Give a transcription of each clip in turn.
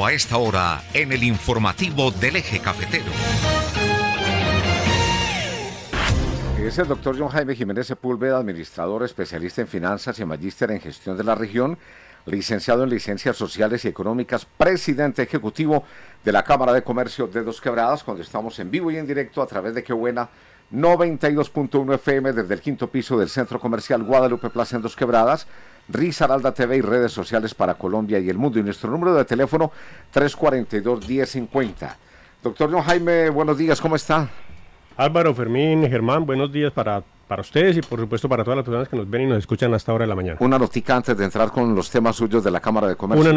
a esta hora en el informativo del eje cafetero. Es el doctor John Jaime Jiménez Sepúlveda, administrador especialista en finanzas y magíster en gestión de la región, licenciado en licencias sociales y económicas, presidente ejecutivo de la Cámara de Comercio de Dos Quebradas, cuando estamos en vivo y en directo a través de Quebuena 92.1 FM desde el quinto piso del Centro Comercial Guadalupe Plaza en Dos Quebradas Aralda TV y redes sociales para Colombia y el mundo. Y nuestro número de teléfono 342-1050. Doctor John Jaime, buenos días, ¿cómo está? Álvaro, Fermín, Germán, buenos días para para ustedes y por supuesto para todas las personas que nos ven y nos escuchan hasta ahora de la mañana. Una notica antes de entrar con los temas suyos de la Cámara de Comercio. Una Una,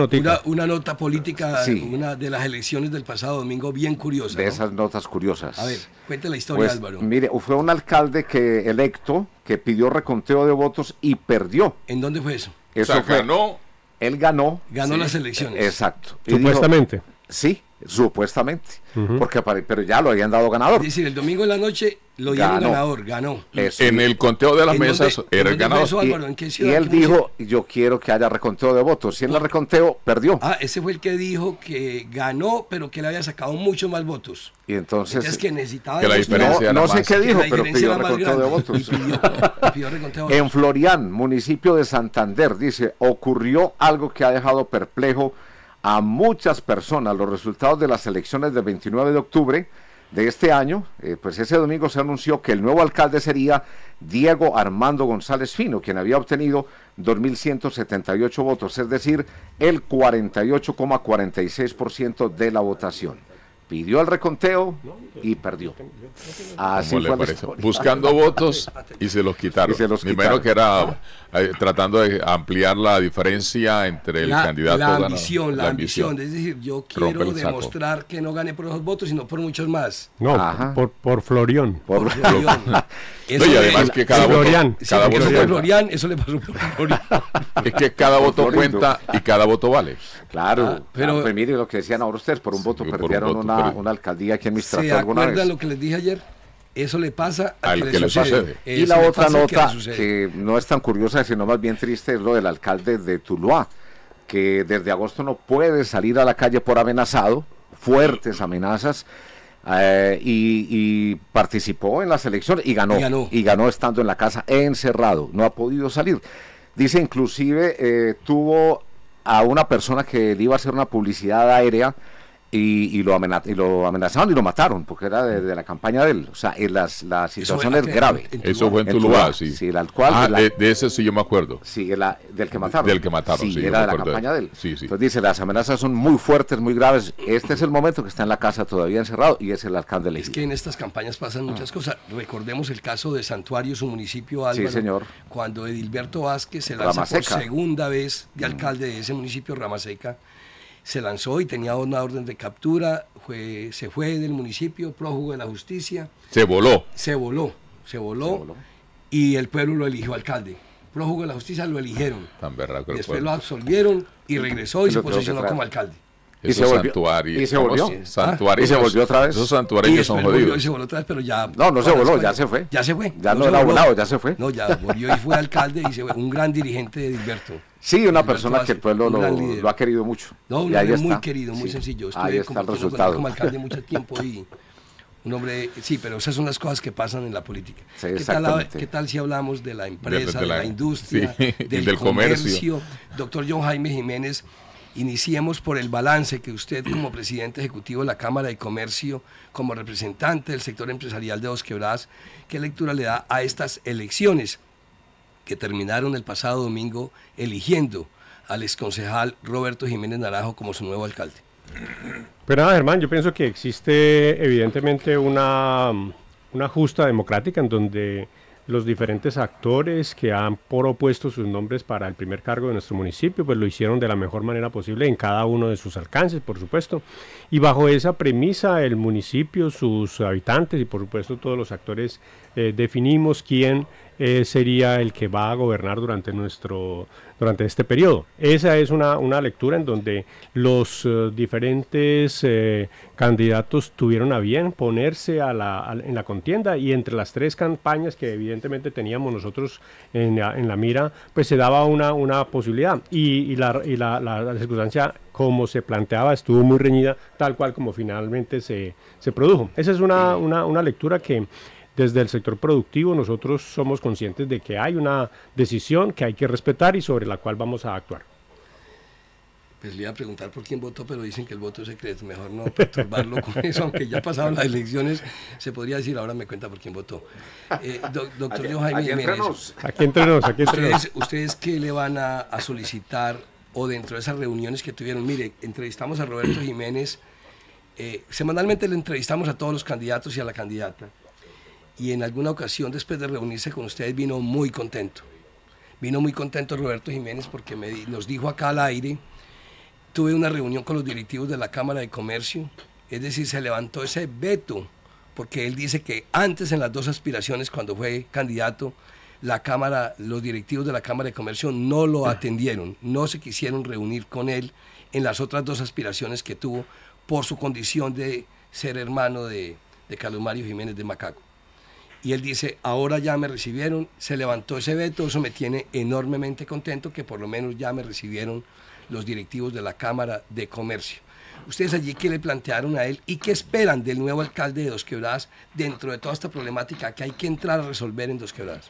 nota política una de las elecciones del pasado domingo bien curiosa. De esas notas curiosas. A ver, cuente la historia, pues, Álvaro. Mire, fue un alcalde que electo que pidió reconteo de votos y perdió. ¿En dónde fue eso? o sea, ganó. Él ganó. Ganó las elecciones. Exacto. Supuestamente. sí, supuestamente, porque pero ya lo habían dado ganador. Es decir, el domingo en la noche lo dieron ganador, ganó. En el conteo de las mesas era el ganador. y, él dijo, yo quiero que haya reconteo de votos. y en el reconteo, perdió. Ah, ese fue el que dijo que ganó, pero que le había sacado muchos más votos. Y entonces... que necesitaba... no, sé qué dijo, pero pidió reconteo de votos. en Florián, municipio de Santander, dice, ocurrió algo que ha dejado perplejo a muchas personas los resultados de las elecciones del 29 de octubre de este año, eh, pues ese domingo se anunció que el nuevo alcalde sería Diego Armando González Fino, quien había obtenido 2.178 votos, es decir, el 48,46% de la votación pidió el reconteo y perdió. Buscando votos y se los quitaron. primero que era eh, tratando de ampliar la diferencia entre el candidato. La ambición, la, ambición. Es decir, yo quiero demostrar que no gané por esos votos, sino por muchos más. No, por, por Florión. por Florión. y además que cada voto, cada voto cuenta. eso le pasó Es que cada voto cuenta y cada voto vale. Claro, ah, pero ah, pues mire lo que decían ahora ustedes, por un voto perdieron una, una, alcaldía aquí en Mistral. ¿Se alguna lo que les dije ayer? Eso le pasa al, que, le, sucede. Eh, y la otra nota que, que no es tan curiosa, sino más bien triste, es lo del alcalde de Tuluá, que desde agosto no puede salir a la calle por amenazado, fuertes amenazas eh, y, participó en las elecciones y ganó, y ganó. estando en la casa encerrado. No ha podido salir. Dice inclusive eh, tuvo a una persona que le iba a hacer una publicidad aérea y, lo y, lo amenazaron y lo mataron, porque era de, la campaña de él. O sea, la situación es grave. Eso fue en Tuluá, sí. ah, de, ese sí yo me acuerdo. Sí, del que mataron. Del que mataron, sí. era de la campaña de él. Sí, sí. Entonces dice, las amenazas son muy fuertes, muy graves. Este es el momento que está en la casa todavía encerrado y es el alcalde Ley. Es que en estas campañas pasan muchas cosas. Recordemos el caso de Santuario, su municipio Álvaro. Sí, señor. Cuando Edilberto Vázquez se lanza por segunda vez de mm. alcalde de ese municipio, Ramaseca se lanzó y tenía una orden de captura, se fue del municipio, prójugo de la justicia. Se voló. Se voló, se voló, y el pueblo lo eligió alcalde. Prójugo de la justicia lo eligieron. Después lo absolvieron y regresó y se posicionó como alcalde y se volvió ah, Y se volvió. santuario y se volvió otra vez. Esos santuarios son jodidos. Y se volvió otra vez, pero ya. No, no se voló, ya se fue. Ya se fue. Ya no, era volado, ya se fue. No, ya volvió y fue alcalde y se fue. Un gran dirigente de Dilberto. Sí, una persona que el pueblo lo, ha querido mucho. No, un muy querido, muy sencillo. Estuve ahí está el resultado. como alcalde mucho tiempo y un hombre, sí, pero esas son las cosas que pasan en la política. Sí, ¿Qué, tal, ¿Qué, tal, si hablamos de la empresa, de, la, industria, del, comercio. comercio? Doctor John Jaime Jiménez Iniciemos por el balance que usted como presidente ejecutivo de la Cámara de Comercio, como representante del sector empresarial de Dos Quebradas, ¿qué lectura le da a estas elecciones que terminaron el pasado domingo eligiendo al exconcejal Roberto Jiménez Naranjo como su nuevo alcalde? pero pues nada, Germán, yo pienso que existe evidentemente una, una justa democrática en donde los diferentes actores que han propuesto sus nombres para el primer cargo de nuestro municipio, pues lo hicieron de la mejor manera posible en cada uno de sus alcances, por supuesto. Y bajo esa premisa, el municipio, sus habitantes y por supuesto todos los actores eh, definimos quién eh, sería el que va a gobernar durante nuestro durante este periodo. Esa es una, lectura en donde los eh, diferentes eh, candidatos tuvieron a bien ponerse en la contienda y entre las tres campañas que evidentemente teníamos nosotros en la, en la mira, pues se daba una, una posibilidad y, la, circunstancia como se planteaba estuvo muy reñida tal cual como finalmente se, produjo. Esa es una, una, una lectura que desde el sector productivo nosotros somos conscientes de que hay una decisión que hay que respetar y sobre la cual vamos a actuar. Pues le iba a preguntar por quién votó, pero dicen que el voto es secreto. Mejor no perturbarlo con eso, aunque ya pasaron las elecciones, se podría decir, ahora me cuenta por quién votó. Eh, doctor Jaime Jiménez. Aquí entre aquí ¿Ustedes, qué le van a, solicitar o dentro de esas reuniones que tuvieron? Mire, entrevistamos a Roberto Jiménez. Eh, semanalmente le entrevistamos a todos los candidatos y a la candidata y en alguna ocasión después de reunirse con ustedes vino muy contento. Vino muy contento Roberto Jiménez porque me, nos dijo acá al aire, tuve una reunión con los directivos de la Cámara de Comercio, es decir, se levantó ese veto, porque él dice que antes en las dos aspiraciones, cuando fue candidato, la Cámara, los directivos de la Cámara de Comercio no lo ah. atendieron, no se quisieron reunir con él en las otras dos aspiraciones que tuvo por su condición de ser hermano de, de Carlos Mario Jiménez de Macaco. Y él dice, ahora ya me recibieron, se levantó ese veto, eso me tiene enormemente contento que por lo menos ya me recibieron los directivos de la Cámara de Comercio. ¿Ustedes allí qué le plantearon a él y qué esperan del nuevo alcalde de Dos Quebradas dentro de toda esta problemática que hay que entrar a resolver en Dos Quebradas?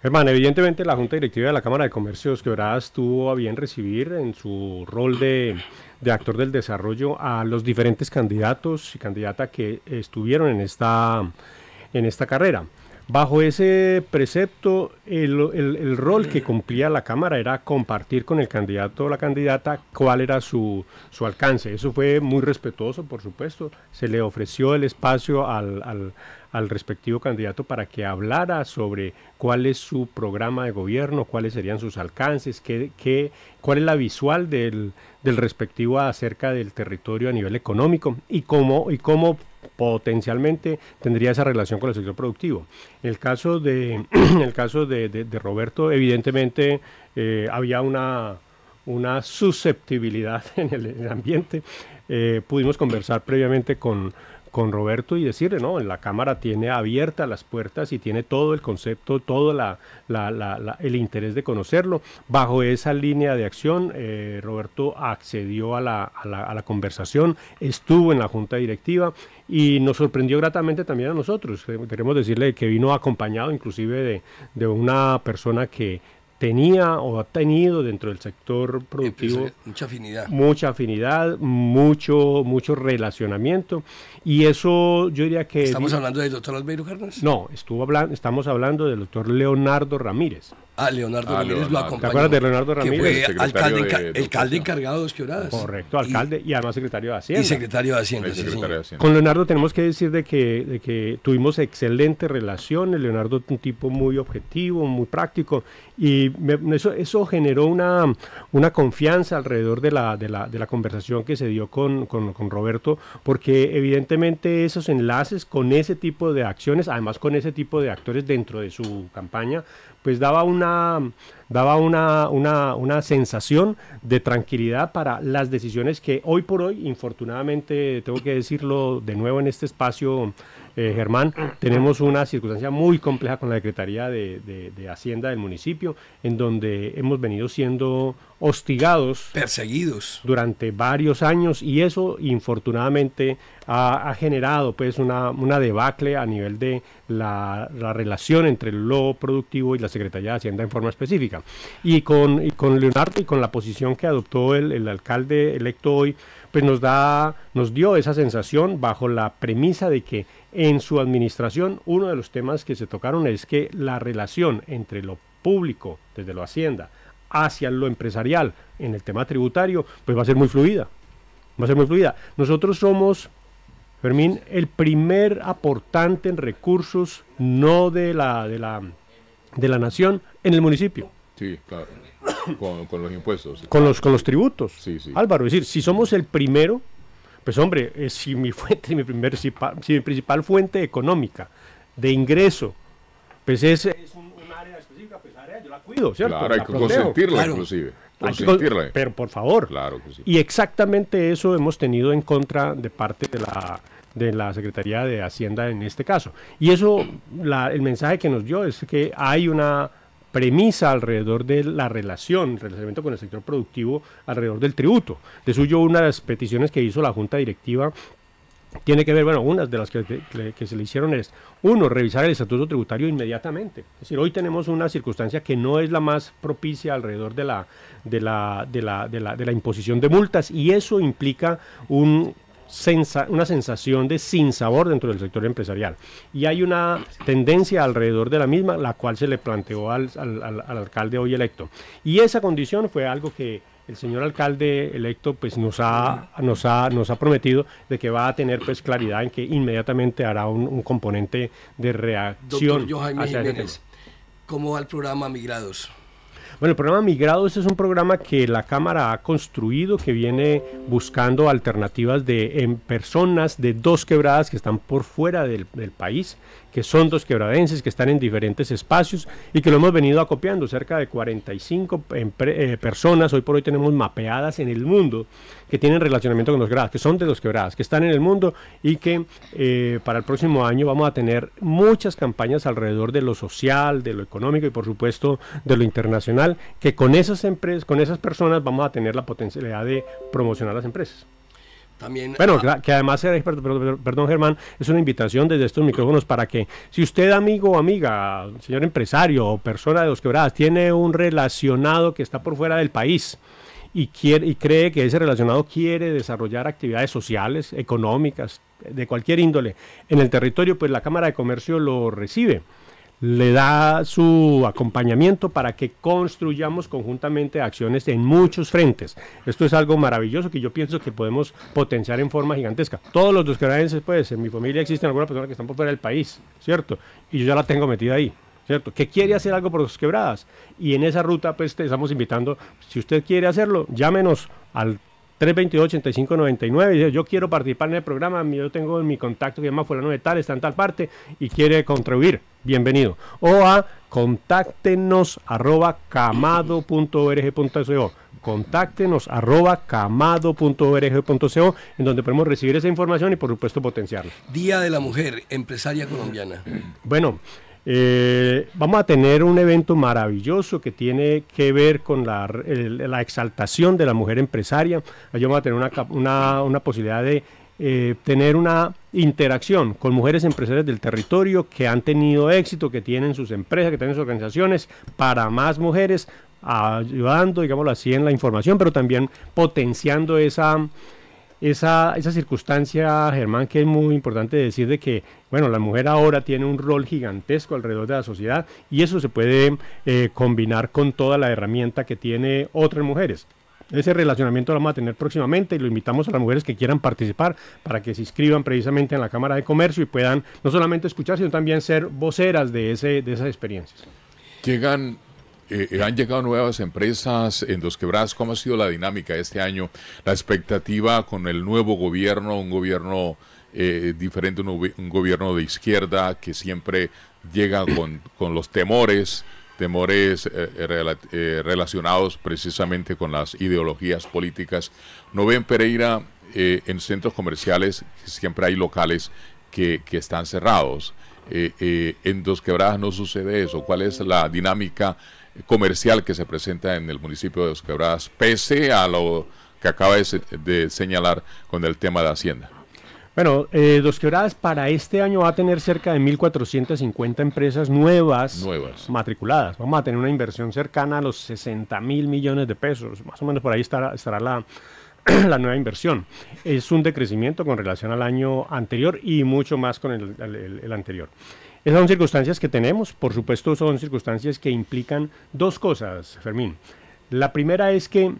Germán, evidentemente la Junta Directiva de la Cámara de Comercio de Dos Quebradas tuvo a bien recibir en su rol de, de actor del desarrollo a los diferentes candidatos y candidatas que estuvieron en esta en esta carrera. Bajo ese precepto, el, rol que cumplía la Cámara era compartir con el candidato o la candidata cuál era su, su alcance. Eso fue muy respetuoso, por supuesto. Se le ofreció el espacio al, al, al, respectivo candidato para que hablara sobre cuál es su programa de gobierno, cuáles serían sus alcances, cuál es la visual del, del respectivo acerca del territorio a nivel económico y cómo, y cómo potencialmente tendría esa relación con el sector productivo. En el caso de, el caso de, Roberto, evidentemente eh, había una, una susceptibilidad en el, ambiente. Eh, pudimos conversar previamente con, con Roberto y decirle, no, la Cámara tiene abiertas las puertas y tiene todo el concepto, todo la, el interés de conocerlo. Bajo esa línea de acción, eh, Roberto accedió a la, la conversación, estuvo en la Junta Directiva y nos sorprendió gratamente también a nosotros. Eh, queremos decirle que vino acompañado inclusive de, de una persona que tenía o ha tenido dentro del sector productivo mucha afinidad. Mucha afinidad, mucho, mucho relacionamiento. Y eso yo diría que... ¿Estamos hablando del doctor Albeiro Carnes? No, estuvo hablando, estamos hablando del doctor Leonardo Ramírez. Ah, Leonardo ah, Ramírez lo acompañó. ¿Te acuerdas de Leonardo Ramírez? Que alcalde, encargado de Dos Correcto, alcalde y, además secretario de Hacienda. Y secretario de Hacienda, Con Leonardo tenemos que decir de que, que tuvimos excelentes relaciones. Leonardo un tipo muy objetivo, muy práctico y eso, generó una, una confianza alrededor de la, de la, conversación que se dio con, Roberto, porque evidentemente esos enlaces con ese tipo de acciones, además con ese tipo de actores dentro de su campaña, pues daba una daba una, una sensación de tranquilidad para las decisiones que hoy por hoy, infortunadamente, tengo que decirlo de nuevo en este espacio, eh, Germán, tenemos una circunstancia muy compleja con la Secretaría de, Hacienda del municipio, en donde hemos venido siendo hostigados. Perseguidos. Durante varios años y eso, infortunadamente, ha, generado pues una, debacle a nivel de la, relación entre lo productivo y la Secretaría de Hacienda en forma específica. Y con, Leonardo y con la posición que adoptó el alcalde electo hoy, pues nos da, nos dio esa sensación bajo la premisa de que en su administración uno de los temas que se tocaron es que la relación entre lo público, desde lo hacienda, hacia lo empresarial, en el tema tributario, pues va a ser muy fluida. Va a ser muy fluida. Nosotros somos Fermín, el primer aportante en recursos no de la, de la, de la nación en el municipio. Sí, claro. con, los impuestos. Con los, con los tributos. Sí, Álvaro, es decir, si somos el primero, pues hombre, eh, si mi fuente, mi, primer, si, mi principal fuente económica de ingreso, pues es, es un, área específica, pues área yo la cuido, ¿cierto? Claro, hay que consentirla inclusive. pero por favor. Y exactamente eso hemos tenido en contra de parte de la de la Secretaría de Hacienda en este caso. Y eso, el mensaje que nos dio es que hay una premisa alrededor de la relación, relacionamiento con el sector productivo, alrededor del tributo. De suyo, una de las peticiones que hizo la Junta Directiva tiene que ver, bueno, unas de las que, se le hicieron es, uno, revisar el estatuto tributario inmediatamente. Es decir, hoy tenemos una circunstancia que no es la más propicia alrededor de la, de la, de la, de la, de la imposición de multas y eso implica un una sensación de sinsabor dentro del sector empresarial. Y hay una tendencia alrededor de la misma, la cual se le planteó al, al, al, alcalde hoy electo. Y esa condición fue algo que el señor alcalde electo pues nos ha, nos ha, nos ha prometido de que va a tener pues claridad en que inmediatamente hará un, componente de reacción. Doctor Jaime ¿cómo va el programa Migrados? Bueno, el programa Migrados es un programa que la Cámara ha construido, que viene buscando alternativas de en personas de dos quebradas que están por fuera del, del país que son dos quebradenses, que están en diferentes espacios y que lo hemos venido acopiando. Cerca de 45 eh, personas, hoy por hoy tenemos mapeadas en el mundo, que tienen relacionamiento con los grados, que son de los quebradas, que están en el mundo y que eh, para el próximo año vamos a tener muchas campañas alrededor de lo social, de lo económico y por supuesto de lo internacional, que con esas empresas, con esas personas vamos a tener la potencialidad de promocionar las empresas bueno, ah. que además, perdón Germán, es una invitación desde estos micrófonos para que si usted, amigo o amiga, señor empresario o persona de los quebradas, tiene un relacionado que está por fuera del país, y, quiere, y cree que ese relacionado quiere desarrollar actividades sociales, económicas, de cualquier índole en el territorio, pues la Cámara de Comercio lo recibe le da su acompañamiento para que construyamos conjuntamente acciones en muchos frentes. Esto es algo maravilloso que yo pienso que podemos potenciar en forma gigantesca. Todos los quebradenses, pues, en mi familia existen algunas personas que están por fuera del país, ¿cierto? Y yo ya la tengo metida ahí. ¿Cierto? Que quiere hacer algo por sus quebradas. Y en esa ruta, pues, te estamos invitando, si usted quiere hacerlo, llámenos al 322 8599 yo quiero participar en el programa, yo tengo en mi contacto que se llama fulano de tal, está en tal parte y quiere contribuir. Bienvenido. O a contáctenos arroba camado.org.co contáctenos arroba camado.org.co en donde podemos recibir esa información y por supuesto potenciarla. Día de la Mujer, empresaria colombiana. Bueno, eh, vamos a tener un evento maravilloso que tiene que ver con la, exaltación de la mujer empresaria. Allí vamos a tener una, una, posibilidad de eh, tener una interacción con mujeres empresarias del territorio que han tenido éxito, que tienen sus empresas, que tienen sus organizaciones, para más mujeres, ayudando, digámoslo así, en la información, pero también potenciando esa esa, esa circunstancia, Germán, que es muy importante decir de que, bueno, la mujer ahora tiene un rol gigantesco alrededor de la sociedad y eso se puede eh, combinar con toda la herramienta que tiene otras mujeres. Ese relacionamiento lo vamos a tener próximamente y lo invitamos a las mujeres que quieran participar para que se inscriban precisamente en la Cámara de Comercio y puedan no solamente escuchar, sino también ser voceras de, ese, de esas experiencias. Llegan eh, eh, han llegado nuevas empresas en Dos Quebradas. ¿Cómo ha sido la dinámica este año? La expectativa con el nuevo gobierno, un gobierno eh, diferente, un, gobierno de izquierda que siempre llega con, los temores temores relacionados precisamente con las ideologías políticas. No ven Pereira en centros comerciales, siempre hay locales que, que están cerrados. en Dos Quebradas no sucede eso. ¿Cuál es la dinámica comercial que se presenta en el municipio de Dos Quebradas, pese a lo que acaba de, señalar con el tema de Hacienda. Bueno, eh, Dos Quebradas para este año va a tener cerca de 1.450 empresas nuevas, matriculadas. Vamos a tener una inversión cercana a los 60 mil millones de pesos. Más o menos por ahí estará, la, nueva inversión. Es un decrecimiento con relación al año anterior y mucho más con el anterior. Esas son circunstancias que tenemos, por supuesto son circunstancias que implican dos cosas, Fermín. La primera es que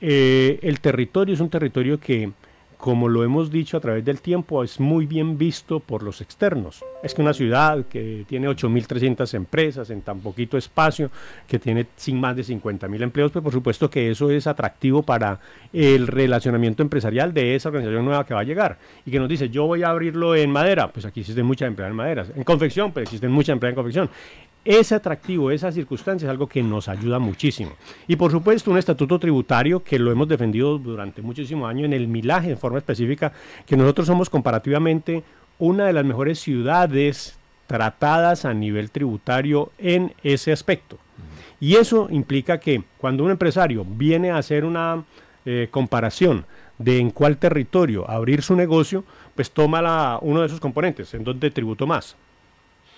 eh, el territorio es un territorio que como lo hemos dicho a través del tiempo, es muy bien visto por los externos. Es que una ciudad que tiene 8.300 empresas en tan poquito espacio, que tiene sin más de 50.000 empleos, pues por supuesto que eso es atractivo para el relacionamiento empresarial de esa organización nueva que va a llegar y que nos dice, yo voy a abrirlo en madera, pues aquí existen muchas empresas en madera, en confección, pues existen muchas empresas en confección, ese atractivo, esa circunstancia es algo que nos ayuda muchísimo. Y por supuesto un estatuto tributario que lo hemos defendido durante muchísimos años en el milaje en forma específica, que nosotros somos comparativamente una de las mejores ciudades tratadas a nivel tributario en ese aspecto. Y eso implica que cuando un empresario viene a hacer una eh, comparación de en cuál territorio abrir su negocio, pues toma la, uno de esos componentes, en donde tributo más,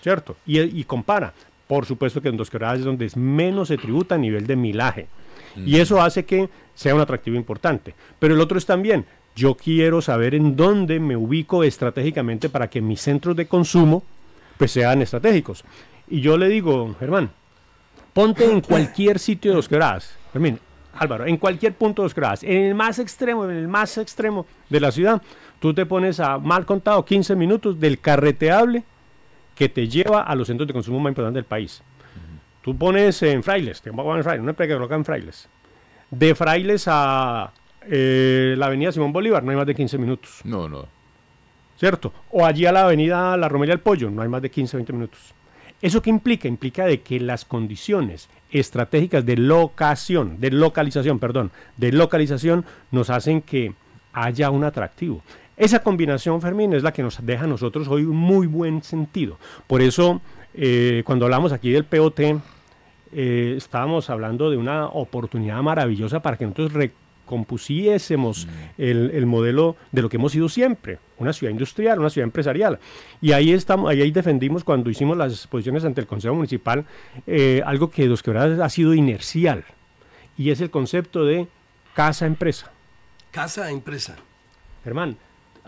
¿cierto? y compara, por supuesto que en dos quebradas es donde menos se tributa a nivel de milaje. Y mm. eso hace que sea un atractivo importante. Pero el otro es también, yo quiero saber en dónde me ubico estratégicamente para que mis centros de consumo pues sean estratégicos. Y yo le digo, Germán, ponte en cualquier sitio de dos quebradas. Álvaro, en cualquier punto de dos quebradas, en el más extremo, en el más extremo de la ciudad, tú te pones a mal contado 15 minutos del carreteable que te lleva a los centros de consumo más importantes del país. Tú pones en Frailes, te en Frailes, una empresa que en Frailes. De Frailes a eh, la avenida Simón Bolívar no hay más de 15 minutos. No, no. ¿Cierto? O allí a la avenida La Romelia del Pollo no hay más de 15, 20 minutos. ¿Eso qué implica? Implica de que las condiciones estratégicas de locación, de localización, perdón, de localización nos hacen que haya un atractivo. Esa combinación, Fermín, es la que nos deja a nosotros hoy un muy buen sentido. Por eso, eh, cuando hablamos aquí del POT, eh, estábamos hablando de una oportunidad maravillosa para que nosotros recompusiésemos mm. el, modelo de lo que hemos sido siempre, una ciudad industrial, una ciudad empresarial. Y ahí, estamos, ahí, defendimos cuando hicimos las exposiciones ante el Consejo Municipal eh, algo que Dos Quebradas ha sido inercial, y es el concepto de casa-empresa. Casa-empresa. Germán,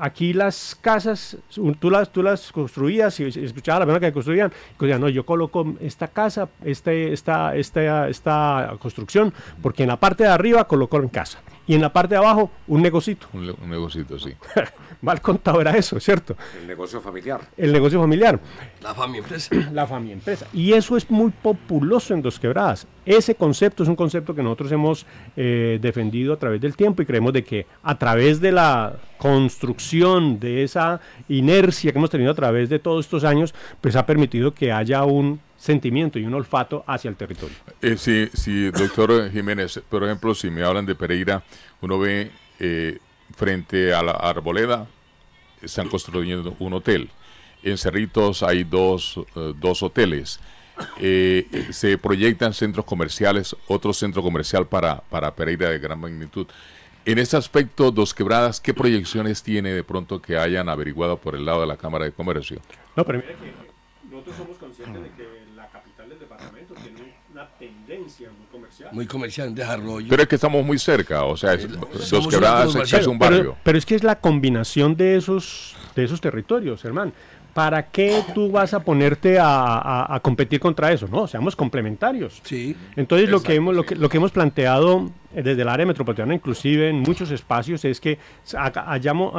aquí las casas, tú las, tú las construías y escuchabas la persona que construían, decía, no, yo coloco esta casa, este, esta, construcción, porque en la parte de arriba coloco en casa y en la parte de abajo un negocito. Un, negocito, sí. Mal contado era eso, ¿cierto? El negocio familiar. El negocio familiar. La familia empresa. La familia empresa. Y eso es muy populoso en Dos Quebradas. Ese concepto es un concepto que nosotros hemos eh, defendido a través del tiempo y creemos de que a través de la construcción de esa inercia que hemos tenido a través de todos estos años, pues ha permitido que haya un sentimiento y un olfato hacia el territorio. Eh, sí, sí, doctor Jiménez, por ejemplo, si me hablan de Pereira, uno ve eh, frente a la arboleda, están construyendo un hotel. En Cerritos hay dos, eh, dos hoteles. se proyectan centros comerciales, otro centro comercial para, para Pereira de gran magnitud. En este aspecto, Dos Quebradas, ¿qué proyecciones tiene de pronto que hayan averiguado por el lado de la Cámara de Comercio? No, pero mire nosotros somos conscientes de que muy comercial. Muy desarrollo. Pero es que estamos muy cerca, o sea, es, Quebradas es un barrio. Pero, es que es la combinación de esos, de esos territorios, hermano. ¿Para qué tú vas a ponerte a, competir contra eso? No, seamos complementarios. Sí. Entonces lo que hemos, lo que, hemos planteado eh, desde el área metropolitana, inclusive en muchos espacios, es que hayamos,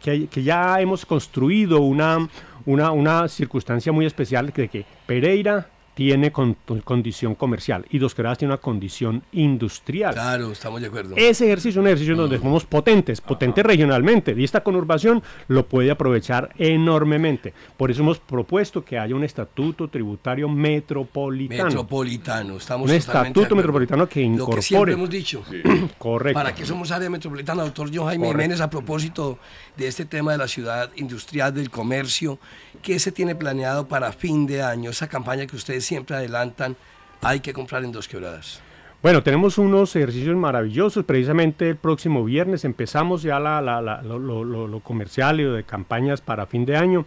que, ya hemos construido una, una, una circunstancia muy especial de que Pereira tiene condición comercial y Dos Quebradas tiene una condición industrial. Claro, estamos de acuerdo. Ese ejercicio es un ejercicio donde mm. somos potentes, potentes regionalmente, y esta conurbación lo puede aprovechar enormemente. Por eso hemos propuesto que haya un estatuto tributario metropolitano. Metropolitano, estamos Un estatuto metropolitano que incorpore. Lo que siempre hemos dicho. Correcto. Para que somos área metropolitana, doctor John Jaime Jiménez, a propósito de este tema de la ciudad industrial, del comercio, ¿qué se tiene planeado para fin de año? Esa campaña que ustedes siempre adelantan, hay que comprar en dos quebradas. Bueno, tenemos unos ejercicios maravillosos. Precisamente el próximo viernes empezamos ya la, la, lo, comercial y lo de campañas para fin de año.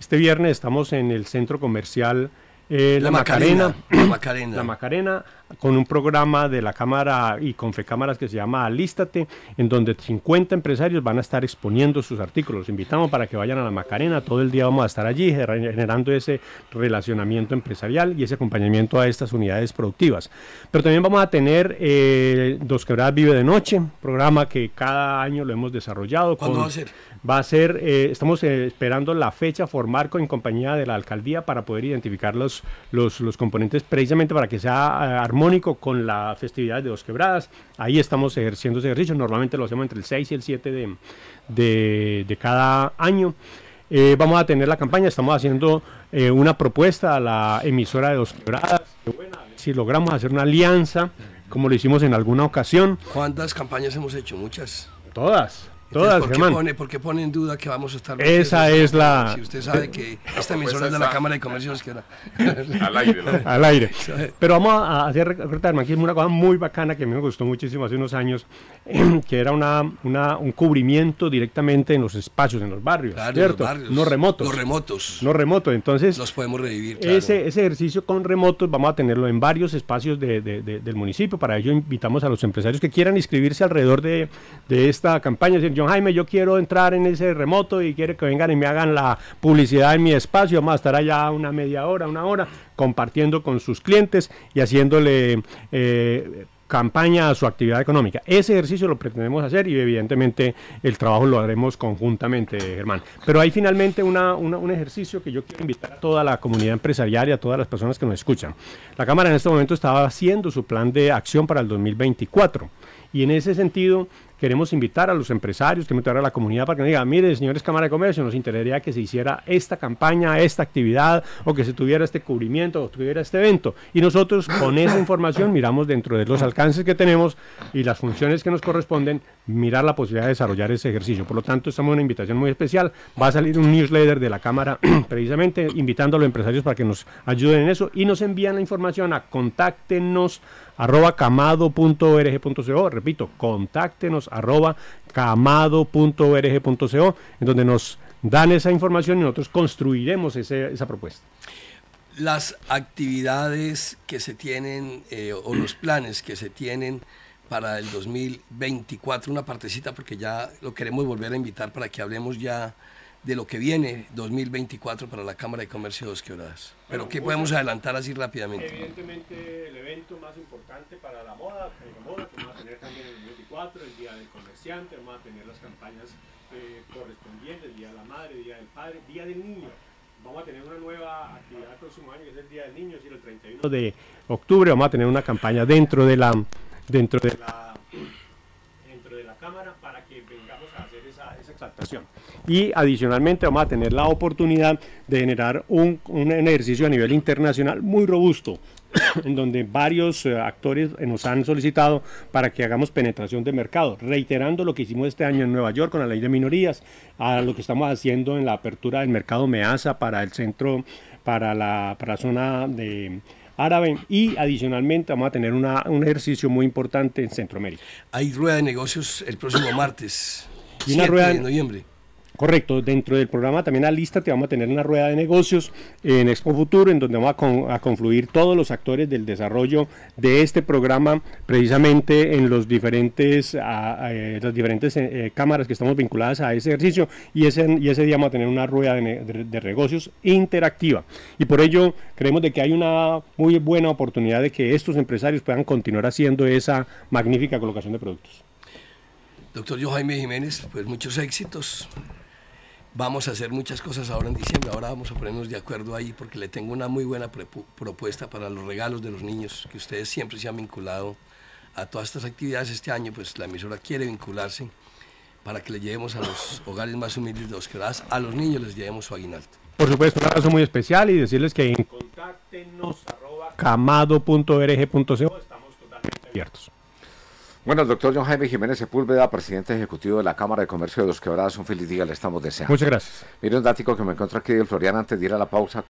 Este viernes estamos en el centro comercial eh, la, Macarena. La Macarena. La Macarena con un programa de la Cámara y con Confecámaras que se llama Alístate, en donde 50 empresarios van a estar exponiendo sus artículos. invitamos para que vayan a la Macarena, todo el día vamos a estar allí generando ese relacionamiento empresarial y ese acompañamiento a estas unidades productivas. Pero también vamos a tener eh, Dos Quebradas Vive de Noche, programa que cada año lo hemos desarrollado. ¿Cuándo va a ser? Va a ser, eh, estamos eh, esperando la fecha formar con compañía de la alcaldía para poder identificar los, componentes precisamente para que sea armónico con la festividad de Dos Quebradas. Ahí estamos ejerciendo ese ejercicio. Normalmente lo hacemos entre el 6 y el 7 de, de, cada año. Eh, vamos a tener la campaña, estamos haciendo eh, una propuesta a la emisora de Dos Quebradas. si logramos hacer una alianza, como lo hicimos en alguna ocasión. ¿Cuántas campañas hemos hecho? Muchas. Todas. ¿por, qué pone, en duda que vamos a estar... Esa es la... Si usted sabe que esta pues emisora es de la Cámara de Comercio es que era... Al aire, Al aire. Pero vamos a hacer que Aquí una cosa muy bacana que a mí me gustó muchísimo hace unos años, que era una, un cubrimiento directamente en los espacios, en los barrios, ¿cierto? no remotos. Los remotos. No remotos, entonces... Los podemos revivir, Ese, ejercicio con remotos vamos a tenerlo en varios espacios del municipio. Para ello invitamos a los empresarios que quieran inscribirse alrededor de, de esta campaña, John Jaime, yo quiero entrar en ese remoto y quiero que vengan y me hagan la publicidad en mi espacio. Vamos a estar allá una media hora, una hora, compartiendo con sus clientes y haciéndole eh, campaña a su actividad económica. Ese ejercicio lo pretendemos hacer y evidentemente el trabajo lo haremos conjuntamente, Germán. Pero hay finalmente un ejercicio que yo quiero invitar a toda la comunidad empresarial y a todas las personas que nos escuchan. La Cámara en este momento estaba haciendo su plan de acción para el 2024 y en ese sentido Queremos invitar a los empresarios, queremos invitar a la comunidad para que nos digan, mire, señores Cámara de Comercio, nos interesaría que se hiciera esta campaña, esta actividad, o que se tuviera este cubrimiento, o tuviera este evento. Y nosotros con esa información miramos dentro de los alcances que tenemos y las funciones que nos corresponden, mirar la posibilidad de desarrollar ese ejercicio. Por lo tanto, estamos en una invitación muy especial. Va a salir un newsletter de la Cámara precisamente invitando a los empresarios para que nos ayuden en eso y nos envían la información a contáctenos arroba camado.org.co. Repito, contáctenos arroba camado.org.co, en donde nos dan esa información y nosotros construiremos esa propuesta. Las actividades que se tienen eh, o los planes que se tienen para el 2024, una partecita porque ya lo queremos volver a invitar para que hablemos ya de lo que viene 2024 para la Cámara de Comercio de Dos Quebradas. Pero ¿qué podemos adelantar así rápidamente? Evidentemente el evento más importante para la moda, la moda que vamos a tener también el 2024, el Día del Comerciante, vamos a tener las campañas eh, correspondientes, Día de la Madre, el Día del Padre, Día del Niño. Vamos a tener una nueva actividad el año, que es el Día del Niño, es decir, el 31 de octubre vamos a tener una campaña dentro de la, Cámara para que vengamos a hacer esa exaltación y adicionalmente vamos a tener la oportunidad de generar un, ejercicio a nivel internacional muy robusto en donde varios eh, actores nos han solicitado para que hagamos penetración de mercado, reiterando lo que hicimos este año en Nueva York con la ley de minorías, a lo que estamos haciendo en la apertura del mercado MEASA para el centro, para la, zona de árabe y adicionalmente vamos a tener una, un ejercicio muy importante en Centroamérica. Hay rueda de negocios el próximo martes, y una rueda de noviembre Correcto, dentro del programa también a Lista te vamos a tener una rueda de negocios en Expo Futuro en donde vamos a, confluir todos los actores del desarrollo de este programa precisamente en los diferentes, eh, las diferentes eh, eh, cámaras que estamos vinculadas a ese ejercicio y ese, y ese día vamos a tener una rueda de, negocios interactiva y por ello creemos de que hay una muy buena oportunidad de que estos empresarios puedan continuar haciendo esa magnífica colocación de productos. Doctor Yo Jaime Jiménez, pues muchos éxitos. Vamos a hacer muchas cosas ahora en diciembre, ahora vamos a ponernos de acuerdo ahí porque le tengo una muy buena propuesta para los regalos de los niños, que ustedes siempre se han vinculado a todas estas actividades este año, pues la emisora quiere vincularse para que le llevemos a los hogares más humildes de das a los niños les llevemos su aguinaldo. Por supuesto, un abrazo muy especial y decirles que en contáctenos arroba estamos totalmente abiertos. Bueno, el doctor John Jaime Jiménez Sepúlveda, presidente ejecutivo de la Cámara de Comercio de Los Quebradas, un feliz día, le estamos deseando. Muchas gracias. Mire un dato que me encuentro aquí el Florian antes de ir a la pausa.